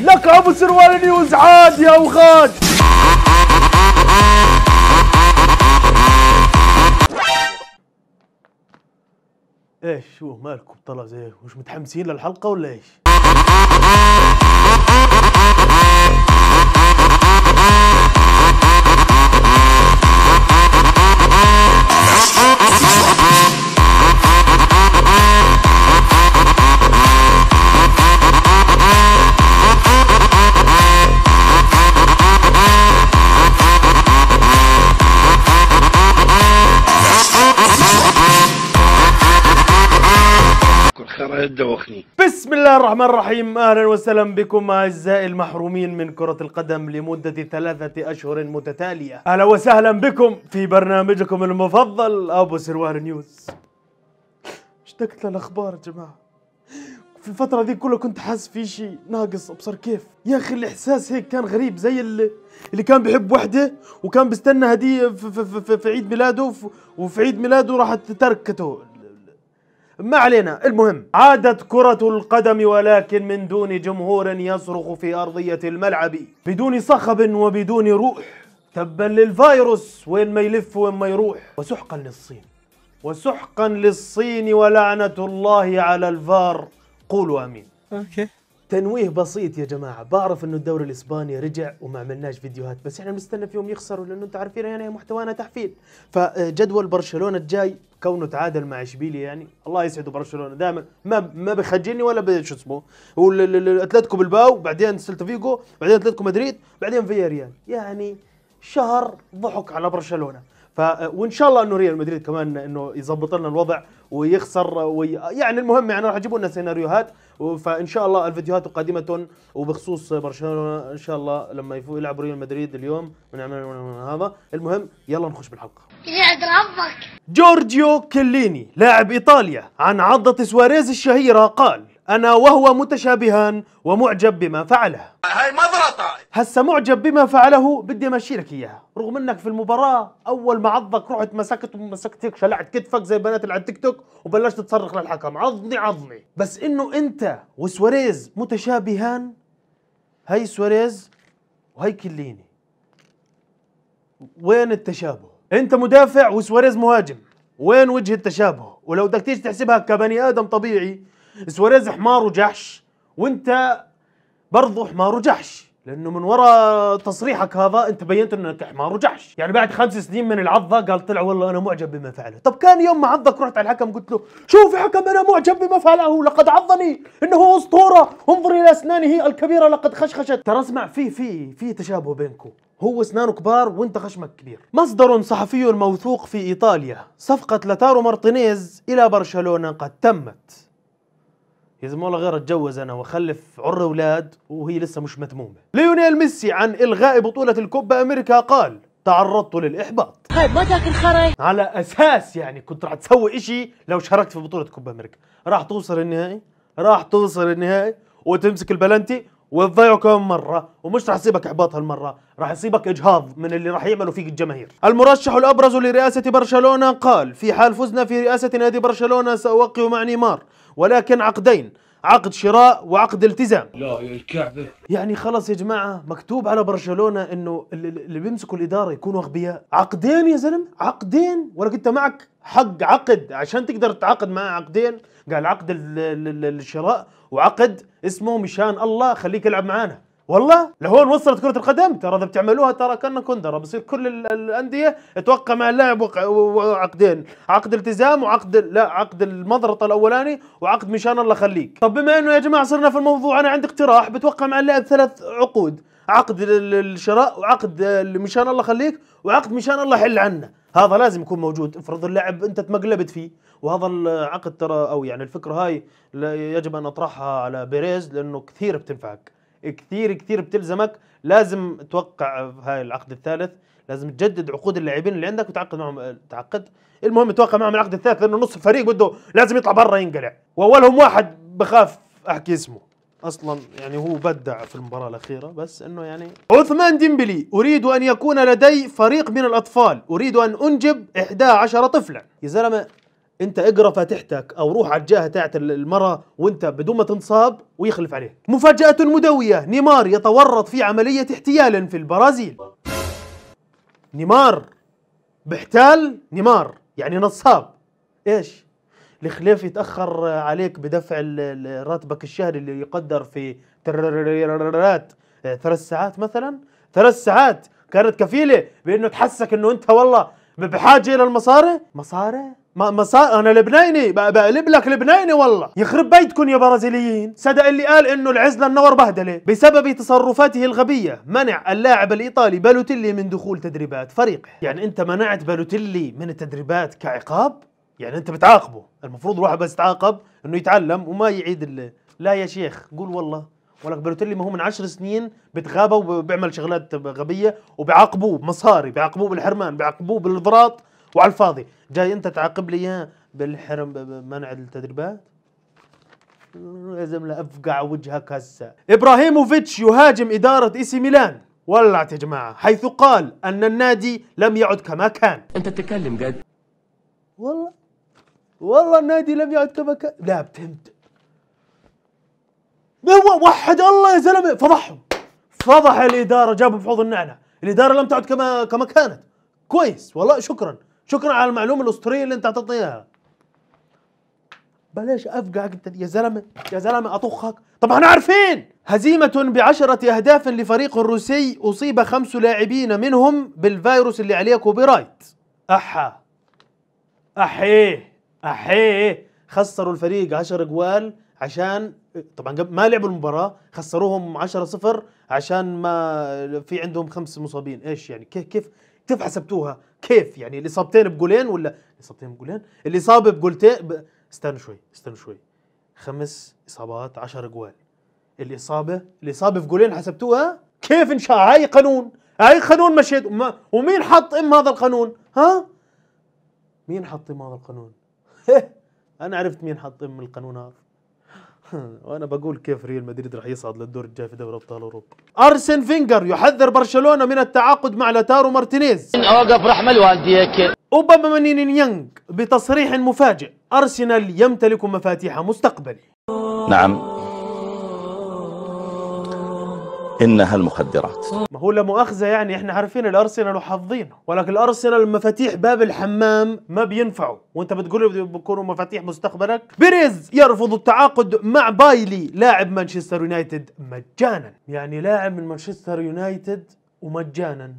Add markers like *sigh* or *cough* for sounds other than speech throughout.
لك ابو سروال نيوز عاد يا وغاد ايش شو مالكم طلع زي مش متحمسين للحلقه ولا ايش دوخني بسم الله الرحمن الرحيم اهلا وسهلا بكم اعزائي المحرومين من كرة القدم لمدة ثلاثة اشهر متتالية اهلا وسهلا بكم في برنامجكم المفضل ابو سروال نيوز اشتقت للاخبار يا جماعة في الفترة ذي كلها كنت حاسس في شيء ناقص ابصر كيف يا اخي الاحساس هيك كان غريب زي اللي, اللي كان بيحب وحدة وكان بيستنى هدية في, في, في, في عيد ميلاده وفي عيد ميلاده راحت تركته ما علينا المهم عادت كرة القدم ولكن من دون جمهور يصرخ في أرضية الملعب بدون صخب وبدون روح تبا للفيروس وين ما يلف وين ما يروح وسحقا للصين وسحقا للصين ولعنة الله على الفار قولوا أمين أوكي تنويه بسيط يا جماعه بعرف انه الدوري الاسباني رجع وما عملناش فيديوهات بس احنا بنستنى في يوم يخسروا لانه انتم عارفين يعني محتوانا تحفيل فجدول برشلونه الجاي كونه تعادل مع اشبيليا يعني الله يسعده برشلونه دائما ما ما بخجلني ولا شو اسمه هو اتلتيكو بالباو بعدين سيلتا فيجو بعدين اتلتيكو مدريد بعدين فيا ريال يعني شهر ضحك على برشلونه ف وان شاء الله انه ريال مدريد كمان انه يظبط لنا الوضع ويخسر وي... يعني المهم يعني راح يجيبوا لنا سيناريوهات فان شاء الله الفيديوهات قادمه وبخصوص برشلونه ان شاء الله لما يلعب ريال مدريد اليوم ونعمل هذا المهم يلا نخش بالحلقه يعد ربك جورجيو كليني لاعب ايطاليا عن عضه سواريز الشهيره قال أنا وهو متشابهان ومعجب بما فعله هاي مضرطة هسا معجب بما فعله بدي أمشي لك إياها رغم أنك في المباراة أول ما عضك رحت مسكت ومسكت هيك شلعت كتفك زي البنات اللي على التيك توك وبلشت تصرخ للحكم عضني عضني بس إنه أنت وسواريز متشابهان هاي سواريز وهي كليني وين التشابه أنت مدافع وسواريز مهاجم وين وجه التشابه ولو بدك تيجي تحسبها كبني آدم طبيعي سواريز حمار وجحش وانت برضه حمار وجحش لانه من وراء تصريحك هذا انت بينت انك حمار وجحش يعني بعد خمس سنين من العضه قال طلع والله انا معجب بما فعله طب كان يوم ما عضك رحت على الحكم قلت له شوف يا حكم انا معجب بما فعله لقد عضني انه اسطوره انظر الى اسنانه الكبيره لقد خشخشت ترى اسمع في في في تشابه بينكم هو اسنانه كبار وانت خشمك كبير مصدر صحفي موثوق في ايطاليا صفقة لاتارو مارتينيز الى برشلونة قد تمت يا زلمه والله غير اتجوز انا واخلف عر اولاد وهي لسه مش متمومه. ليونيل ميسي عن الغاء بطوله الكوبا امريكا قال تعرضت للاحباط. طيب ما تاكل خري؟ على اساس يعني كنت راح تسوي اشي لو شاركت في بطوله كوبا امريكا، راح توصل النهائي، راح توصل النهائي وتمسك البلنتي وتضيعه كم مرة ومش راح يصيبك إحباط هالمرة راح يصيبك إجهاض من اللي راح يعملوا فيك الجماهير المرشح الأبرز لرئاسة برشلونة قال في حال فزنا في رئاسة نادي برشلونة سأوقع مع نيمار ولكن عقدين عقد شراء وعقد التزام لا يا الكعبة يعني خلص يا جماعة مكتوب على برشلونة انه اللي بيمسكوا الإدارة يكونوا أغبياء عقدين يا زلمة عقدين ولك أنت معك حق عقد عشان تقدر تعقد مع عقدين قال عقد الشراء وعقد اسمه مشان الله خليك يلعب معانا والله لهون وصلت كره القدم ترى اذا بتعملوها ترى كان كندرة بصير كل الانديه توقع مع اللاعب عقدين عقد التزام وعقد لا عقد المضرطه الاولاني وعقد مشان الله خليك طب بما انه يا جماعه صرنا في الموضوع انا عندي اقتراح بتوقع مع اللاعب ثلاث عقود عقد الشراء وعقد مشان الله خليك وعقد مشان الله حل عنا هذا لازم يكون موجود افرض اللاعب انت تمقلبت فيه وهذا العقد ترى او يعني الفكره هاي يجب ان اطرحها على بيريز لانه كثير بتنفعك كثير كثير بتلزمك لازم توقع هاي العقد الثالث لازم تجدد عقود اللاعبين اللي عندك وتعقد معهم تعقد المهم توقع معهم العقد الثالث لانه نص الفريق بده لازم يطلع برا ينقلع واولهم واحد بخاف احكي اسمه اصلا يعني هو بدع في المباراه الاخيره بس انه يعني عثمان ديمبلي اريد ان يكون لدي فريق من الاطفال اريد ان انجب 11 طفلا يا زلمه انت اقرا فاتحتك او روح على الجهه تاعت المراه وانت بدون ما تنصاب ويخلف عليك مفاجاه مدويه نيمار يتورط في عمليه احتيال في البرازيل نيمار باحتال نيمار يعني نصاب ايش الخليف يتاخر عليك بدفع راتبك الشهري اللي يقدر في ثلاث ساعات مثلا ثلاث ساعات كانت كفيله بانه تحسك انه انت والله بحاجه الى المصاري مصاري ما ما صار انا لبناني بقلب لك لبناني والله يخرب بيتكم يا برازيليين صدق اللي قال انه العزله النور بهدله بسبب تصرفاته الغبيه منع اللاعب الايطالي بالوتيلي من دخول تدريبات فريقه يعني انت منعت بالوتيلي من التدريبات كعقاب يعني انت بتعاقبه المفروض الواحد بس يتعاقب انه يتعلم وما يعيد اللي. لا يا شيخ قول والله ولك بالوتيلي ما هو من عشر سنين بتغابى وبيعمل شغلات غبيه وبيعاقبوه مصاري بيعاقبوه بالحرمان بيعاقبوه بالاضراط وعلى الفاضي جاي انت تعاقب لي اياه بالحرم بمنع التدريبات لازم لافقع وجهك هسه ابراهيموفيتش يهاجم اداره اي سي ميلان ولعت يا جماعه حيث قال ان النادي لم يعد كما كان انت بتتكلم قد والله والله النادي لم يعد كما كان لا بتهمت وحد الله يا زلمه فضحهم فضح الاداره جابوا بحوض النعنع الاداره لم تعد كما كما كانت كويس والله شكرا شكرا على المعلومه الاسطوريه اللي انت اياها بلاش افقعك انت يا زلمه يا زلمه اطخك طب احنا عارفين هزيمة بعشرة أهداف لفريق روسي أصيب خمس لاعبين منهم بالفيروس اللي عليه كوبي رايت أحا أحيه أحيه خسروا الفريق 10 جوال عشان طبعا ما لعبوا المباراة خسروهم 10 صفر عشان ما في عندهم خمس مصابين ايش يعني كيف كيف كيف حسبتوها؟ كيف يعني الاصابتين بقولين ولا الاصابتين بقولين؟ الاصابه بقولتين ب... استنوا شوي استنوا شوي خمس اصابات 10 جوال الاصابه الاصابه في جولين حسبتوها؟ كيف ان شاء هاي قانون هاي قانون مشيت وما... ومين حط ام هذا القانون؟ ها؟ مين حط ام هذا القانون؟ *laughs* انا عرفت مين حط ام القانون هذا *laughs* وانا بقول كيف ريال مدريد راح يصعد للدور الجاي في دوري ابطال اوروبا ارسن فينجر يحذر برشلونه من التعاقد مع لاتارو مارتينيز اوقف رحمه الوالديك اوباما يانغ بتصريح مفاجئ ارسنال يمتلك مفاتيح مستقبلي نعم انها المخدرات ما هو لا مؤاخذه يعني احنا عارفين الارسنال وحافظينه ولكن الارسنال مفاتيح باب الحمام ما بينفعوا وانت بتقول بيكونوا مفاتيح مستقبلك بيريز يرفض التعاقد مع بايلي لاعب مانشستر يونايتد مجانا يعني لاعب من مانشستر يونايتد ومجانا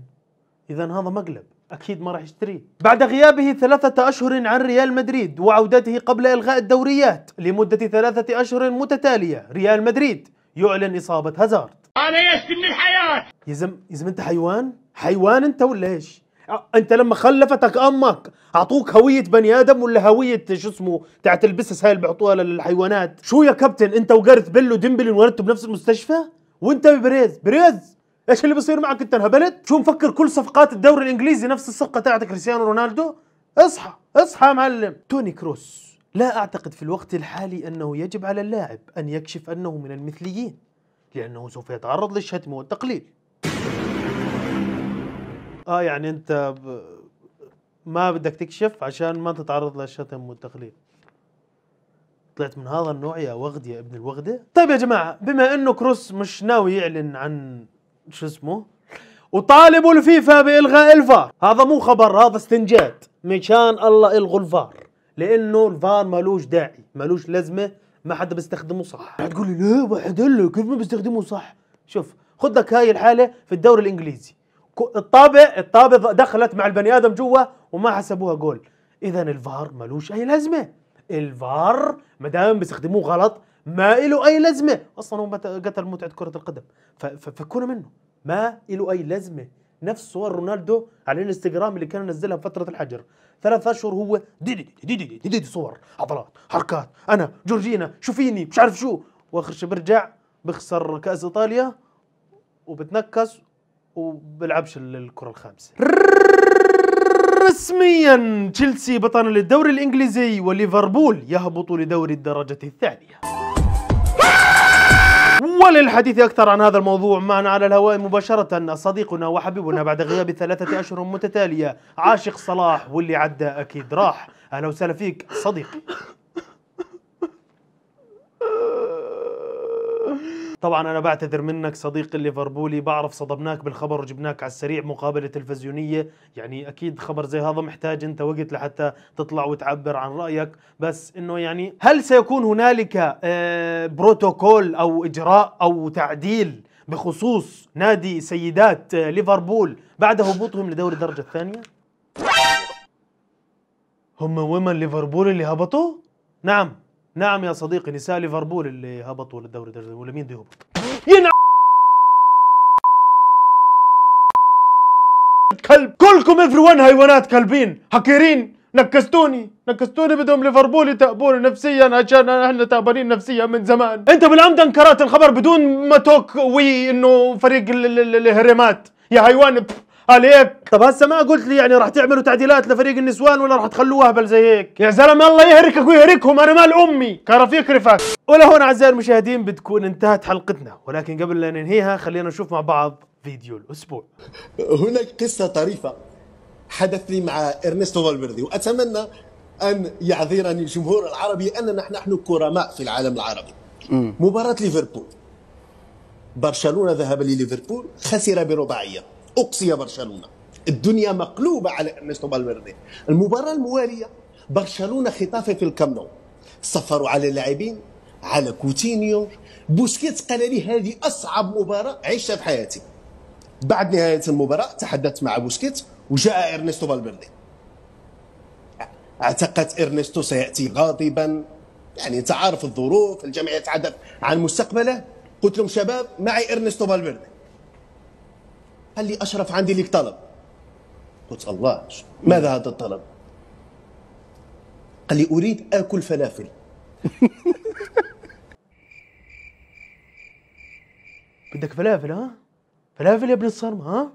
اذا هذا مقلب اكيد ما راح يشتريه بعد غيابه ثلاثة اشهر عن ريال مدريد وعودته قبل الغاء الدوريات لمدة ثلاثة اشهر متتالية ريال مدريد يعلن اصابة هازارد انا يأست من الحياه يا زلم يا زلم انت حيوان حيوان انت ولا ايش انت لما خلفتك امك اعطوك هويه بني ادم ولا هويه شو اسمه تاعت البسس هاي اللي بيعطوها للحيوانات شو يا كابتن انت وجارث بيل وديمبلي انولدتوا بنفس المستشفى وانت ببريز بريز ايش اللي بصير معك انت انهبلت شو مفكر كل صفقات الدوري الانجليزي نفس الصفقه تاعت كريستيانو رونالدو اصحى اصحى يا معلم توني كروس لا اعتقد في الوقت الحالي انه يجب على اللاعب ان يكشف انه من المثليين لأنه سوف يتعرض للشتم والتقليل آه يعني أنت ب... ما بدك تكشف عشان ما تتعرض للشتم والتقليل طلعت من هذا النوع يا وغد يا ابن الوغدة طيب يا جماعة بما أنه كروس مش ناوي يعلن عن شو اسمه وطالبوا الفيفا بإلغاء الفار هذا مو خبر هذا استنجاد مشان الله إلغوا الفار لأنه الفار ملوش داعي ملوش لازمة ما حدا بيستخدمه صح هتقول لي ليه واحد له كيف ما بيستخدمه صح شوف خد لك هاي الحاله في الدوري الانجليزي الطابه الطابه دخلت مع البني ادم جوا وما حسبوها جول اذا الفار ملوش اي لازمه الفار ما دام بيستخدموه غلط ما له اي لازمه اصلا هو قتل متعه كره القدم فكونا منه ما له اي لازمه نفس صور رونالدو على الانستغرام اللي كان ينزلها بفتره الحجر ثلاث اشهر هو ديدي ديدي ديدي دي, دي, دي, دي صور عضلات حركات انا جورجينا شوفيني مش عارف شو واخر شيء برجع بخسر كاس ايطاليا وبتنكس وبلعبش الكره الخامسه رسميا تشيلسي بطل الدوري الانجليزي وليفربول يهبط لدوري الدرجه الثانيه وللحديث أكثر عن هذا الموضوع معنا على الهواء مباشرة صديقنا وحبيبنا بعد غياب ثلاثة أشهر متتالية عاشق صلاح واللي عدى أكيد راح أهلا وسهلا فيك صديقي طبعا انا بعتذر منك صديقي الليفربولي بعرف صدمناك بالخبر وجبناك على السريع مقابله تلفزيونيه يعني اكيد خبر زي هذا محتاج انت وقت لحتى تطلع وتعبر عن رايك بس انه يعني هل سيكون هنالك آه، بروتوكول او اجراء او تعديل بخصوص نادي سيدات آه، ليفربول بعد هبوطهم لدوري الدرجه الثانيه هم ومن ليفربول اللي هبطوا نعم نعم يا صديقي نساء ليفربول اللي هبطوا للدوري الدرجه ولا مين بده يهبط؟ ينع كلب كلكم افري ون حيوانات كلبين حكيرين نكستوني نكستوني بدهم ليفربول يتعبون نفسيا عشان احنا تعبانين نفسيا من زمان انت بالعمد انكرت الخبر بدون ما توك وي انه فريق الهرمات يا حيوان عليك طب هسه ما قلت لي يعني راح تعملوا تعديلات لفريق النسوان ولا راح تخلوه اهبل زي هيك يا زلمه الله يهركك ويهركهم انا مال امي كرفيك رفاك رفاق ولهون اعزائي المشاهدين بتكون انتهت حلقتنا ولكن قبل لا ننهيها خلينا نشوف مع بعض فيديو الاسبوع هناك قصه طريفه حدث لي مع ارنستو فالفيردي واتمنى ان يعذرني الجمهور العربي اننا نحن كرماء في العالم العربي مباراه ليفربول برشلونه ذهب لليفربول خسر برباعيه اقصي برشلونه الدنيا مقلوبه على ارنستو فالفيردي المباراه المواليه برشلونه خطافه في الكامب نو صفروا على اللاعبين على كوتينيو بوسكيتس قال لي هذه اصعب مباراه عشتها في حياتي بعد نهايه المباراه تحدثت مع بوسكيتس وجاء ارنستو فالفيردي اعتقد ارنستو سياتي غاضبا يعني تعرف الظروف الجميع يتحدث عن مستقبله قلت لهم شباب معي ارنستو فالفيردي قال لي أشرف عندي لك طلب قلت الله ماذا هذا الطلب قال لي أريد آكل فلافل *laughs* بدك فلافل ها فلافل يا ابن الصرم ها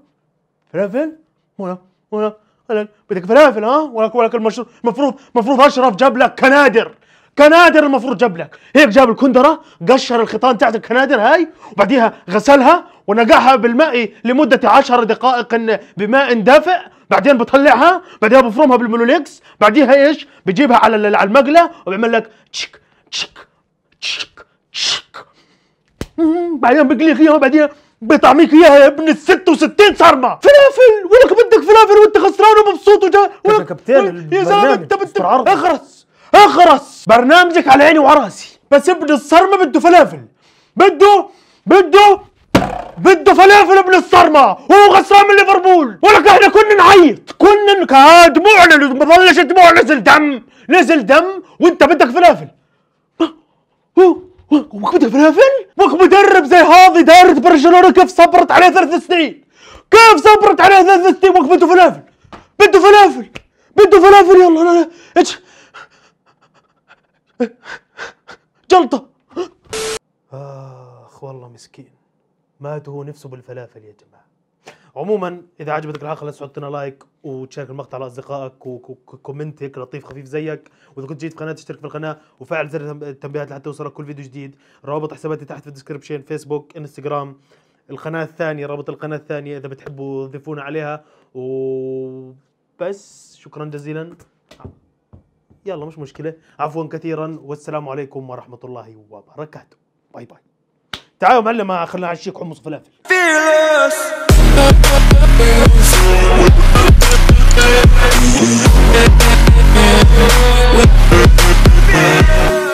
فلافل ولا ولا بدك فلافل ها ولك ولك المشروب المفروض المفروض اشرف جاب لك كنادر كنادر المفروض جاب لك هيك جاب الكندره قشر الخيطان تحت الكنادر هاي وبعديها غسلها ونقعها بالماء لمده عشر دقائق بماء دافئ بعدين بطلعها بعدها بفرمها بالمولوليكس بعديها ايش بجيبها على على المقله وبيعمل لك تشك تشك تشك تشك بعدين بقليك اياها بعدين بطعميك اياها يا ابن ال 66 صرمه فلافل ولك بدك فلافل وانت خسران ومبسوط وجا ولك كابتن يا زلمه انت بدك اخرس اخرس برنامجك على عيني وعراسي بس ابن الصرمة بده فلافل بده بده بده فلافل ابن الصرمة هو غسام ليفربول ولك احنا كنا نعيط كنا كا دموعنا ما ظلش دموع نزل دم نزل دم وانت بدك فلافل وك أه؟ أه؟ أه؟ بدك فلافل؟ وك مدرب زي هذا إدارة برشلونة كيف صبرت عليه ثلاث سنين؟ كيف صبرت عليه ثلاث سنين وك بده فلافل؟ بده فلافل بده فلافل يلا لا لا جلطة آخ والله مسكين مات هو نفسه بالفلافل يا جماعة عموما إذا عجبتك الحلقة لا تنسى تحط لنا لايك وتشارك المقطع لأصدقائك وكومنت هيك لطيف خفيف زيك وإذا كنت جيت في قناة تشترك في القناة وفعل زر التنبيهات لحتى يوصلك كل فيديو جديد روابط حساباتي تحت في الديسكربشن فيسبوك انستغرام القناة الثانية رابط القناة الثانية إذا بتحبوا ضيفونا عليها وبس شكرا جزيلا يلا مش مشكله عفوا كثيرا والسلام عليكم ورحمه الله وبركاته باي باي تعالوا معلم ما آه، خلينا نعشيك حمص فلافل fearless